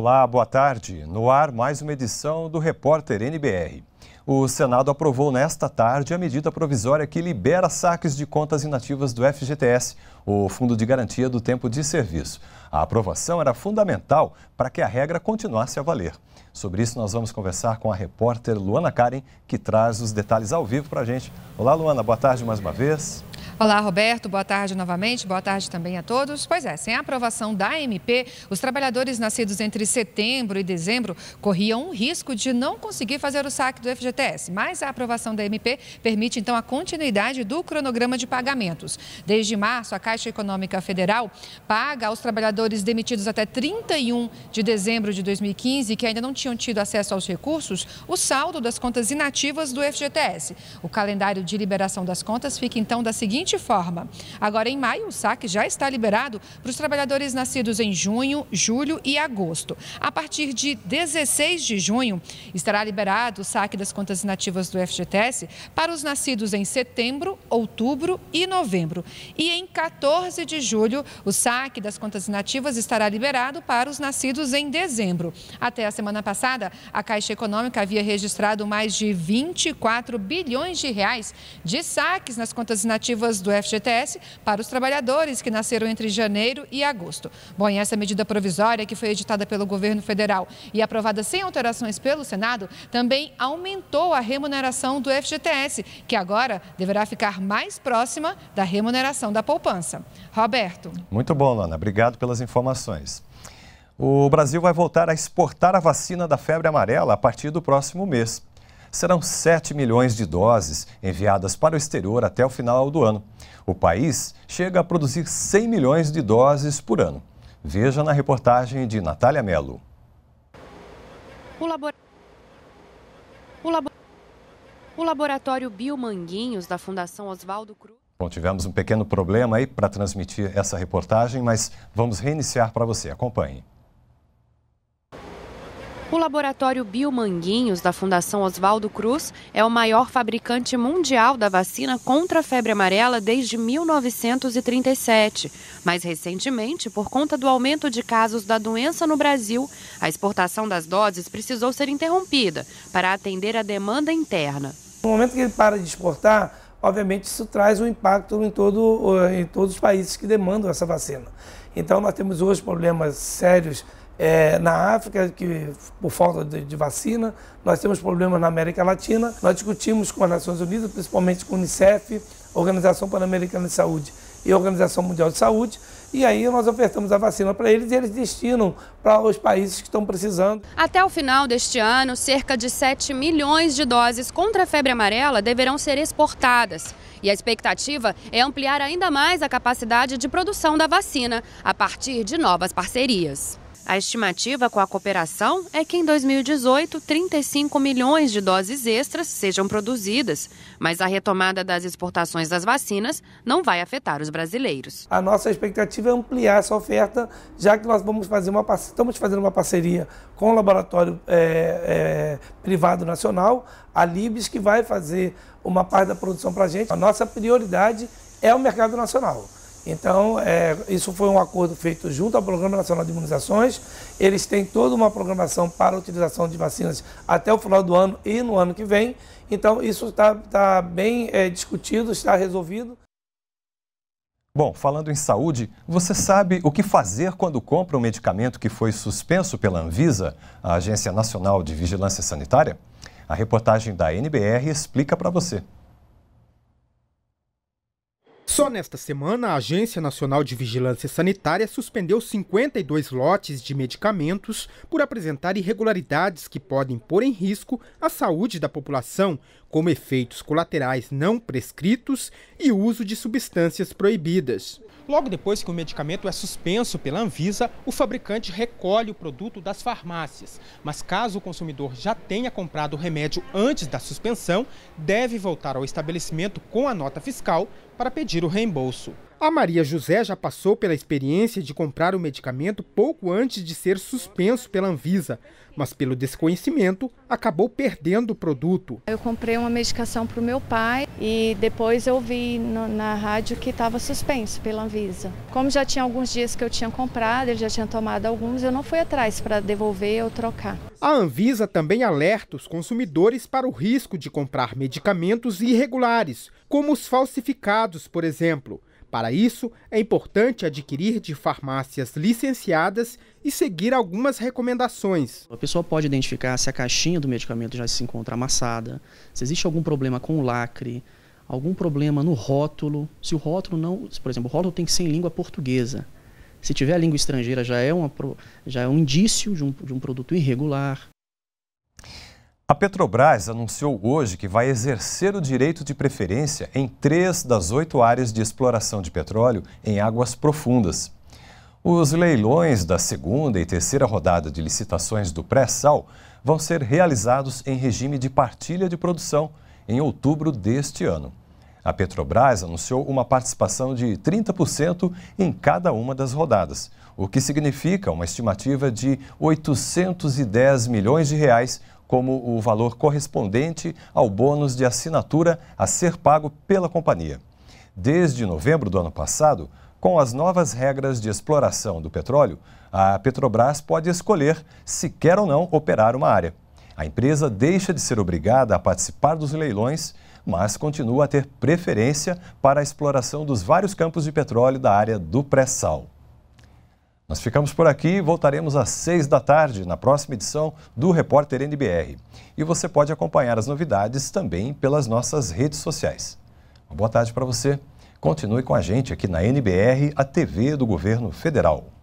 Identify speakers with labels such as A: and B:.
A: Olá, boa tarde. No ar, mais uma edição do Repórter NBR. O Senado aprovou nesta tarde a medida provisória que libera saques de contas inativas do FGTS, o Fundo de Garantia do Tempo de Serviço. A aprovação era fundamental para que a regra continuasse a valer. Sobre isso, nós vamos conversar com a repórter Luana Karen, que traz os detalhes ao vivo para a gente. Olá, Luana, boa tarde mais uma vez.
B: Olá, Roberto. Boa tarde novamente. Boa tarde também a todos. Pois é, sem a aprovação da MP, os trabalhadores nascidos entre setembro e dezembro corriam um risco de não conseguir fazer o saque do FGTS. Mas a aprovação da MP permite, então, a continuidade do cronograma de pagamentos. Desde março, a Caixa Econômica Federal paga aos trabalhadores demitidos até 31 de dezembro de 2015, que ainda não tinham tido acesso aos recursos, o saldo das contas inativas do FGTS. O calendário de liberação das contas fica, então, da seguinte seguinte forma: agora em maio, o saque já está liberado para os trabalhadores nascidos em junho, julho e agosto. A partir de 16 de junho, estará liberado o saque das contas inativas do FGTS para os nascidos em setembro, outubro e novembro. E em 14 de julho, o saque das contas inativas estará liberado para os nascidos em dezembro. Até a semana passada, a Caixa Econômica havia registrado mais de 24 bilhões de reais de saques nas contas inativas do FGTS para os trabalhadores que nasceram entre janeiro e agosto. Bom, e essa é medida provisória, que foi editada pelo governo federal e aprovada sem alterações pelo Senado, também aumentou a remuneração do FGTS, que agora deverá ficar mais próxima da remuneração da poupança. Roberto.
A: Muito bom, Lana. Obrigado pelas informações. O Brasil vai voltar a exportar a vacina da febre amarela a partir do próximo mês serão 7 milhões de doses enviadas para o exterior até o final do ano. O país chega a produzir 100 milhões de doses por ano. Veja na reportagem de Natália Mello.
C: O, labor... O, labor... o laboratório Biomanguinhos da Fundação Oswaldo Cruz.
A: Bom, tivemos um pequeno problema aí para transmitir essa reportagem, mas vamos reiniciar para você. Acompanhe.
C: O laboratório Biomanguinhos, da Fundação Oswaldo Cruz, é o maior fabricante mundial da vacina contra a febre amarela desde 1937. Mas recentemente, por conta do aumento de casos da doença no Brasil, a exportação das doses precisou ser interrompida para atender a demanda interna.
D: No momento que ele para de exportar, obviamente isso traz um impacto em, todo, eh, em todos os países que demandam essa vacina. Então nós temos hoje problemas sérios é, na África, que por falta de, de, vacina, nós temos problemas na América Latina. Nós discutimos com as Nações Unidas, principalmente com o Unicef, Organização Pan-Americana de Saúde e Organização Mundial de Saúde. E aí nós ofertamos a vacina para eles e eles destinam para os países que estão precisando.
C: Até o final deste ano, cerca de 7 milhões de doses contra a febre amarela deverão ser exportadas. E a expectativa é ampliar ainda mais a capacidade de produção da vacina a partir de novas parcerias. A estimativa com a cooperação é que em 2018 35 milhões de doses extras sejam produzidas, mas a retomada das exportações das vacinas não vai afetar os brasileiros.
D: A nossa expectativa é ampliar essa oferta, já que nós vamos fazer uma estamos fazendo uma parceria com o laboratório é, é, privado nacional, a Libes, que vai fazer uma parte da produção para a gente. A nossa prioridade é o mercado nacional. Então, é, isso foi um acordo feito junto ao Programa Nacional de Imunizações. Eles têm toda uma programação para a utilização de vacinas até o final do ano e no ano que vem. Então, isso está tá bem é, discutido, está resolvido.
A: Bom, falando em saúde, você sabe o que fazer quando compra um medicamento que foi suspenso pela Anvisa, a Agência Nacional de Vigilância Sanitária? A reportagem da NBR explica para você.
E: Só nesta semana, a Agência Nacional de Vigilância Sanitária suspendeu 52 lotes de medicamentos por apresentar irregularidades que podem pôr em risco a saúde da população, como efeitos colaterais não prescritos e uso de substâncias proibidas. Logo depois que o medicamento é suspenso pela Anvisa, o fabricante recolhe o produto das farmácias. Mas caso o consumidor já tenha comprado o remédio antes da suspensão, deve voltar ao estabelecimento com a nota fiscal para pedir exigir o reembolso. A Maria José já passou pela experiência de comprar o medicamento pouco antes de ser suspenso pela Anvisa, mas pelo desconhecimento acabou perdendo o produto.
B: Eu comprei uma medicação para o meu pai e depois eu vi no, na rádio que estava suspenso pela Anvisa. Como já tinha alguns dias que eu tinha comprado, ele já tinha tomado alguns, eu não fui atrás para devolver ou trocar.
E: A Anvisa também alerta os consumidores para o risco de comprar medicamentos irregulares, como os falsificados, por exemplo. Para isso, é importante adquirir de farmácias licenciadas e seguir algumas recomendações. A pessoa pode identificar se a caixinha do medicamento já se encontra amassada, se existe algum problema com o lacre, algum problema no rótulo. Se o rótulo não, por exemplo, o rótulo tem que ser em língua portuguesa. Se tiver a língua estrangeira, já é, uma, já é um indício de um, de um produto irregular.
A: A Petrobras anunciou hoje que vai exercer o direito de preferência em três das oito áreas de exploração de petróleo em águas profundas. Os leilões da segunda e terceira rodada de licitações do pré-sal vão ser realizados em regime de partilha de produção em outubro deste ano. A Petrobras anunciou uma participação de 30% em cada uma das rodadas, o que significa uma estimativa de 810 milhões de reais como o valor correspondente ao bônus de assinatura a ser pago pela companhia. Desde novembro do ano passado, com as novas regras de exploração do petróleo, a Petrobras pode escolher se quer ou não operar uma área. A empresa deixa de ser obrigada a participar dos leilões, mas continua a ter preferência para a exploração dos vários campos de petróleo da área do pré-sal. Nós ficamos por aqui e voltaremos às seis da tarde na próxima edição do Repórter NBR. E você pode acompanhar as novidades também pelas nossas redes sociais. Uma boa tarde para você. Continue com a gente aqui na NBR, a TV do Governo Federal.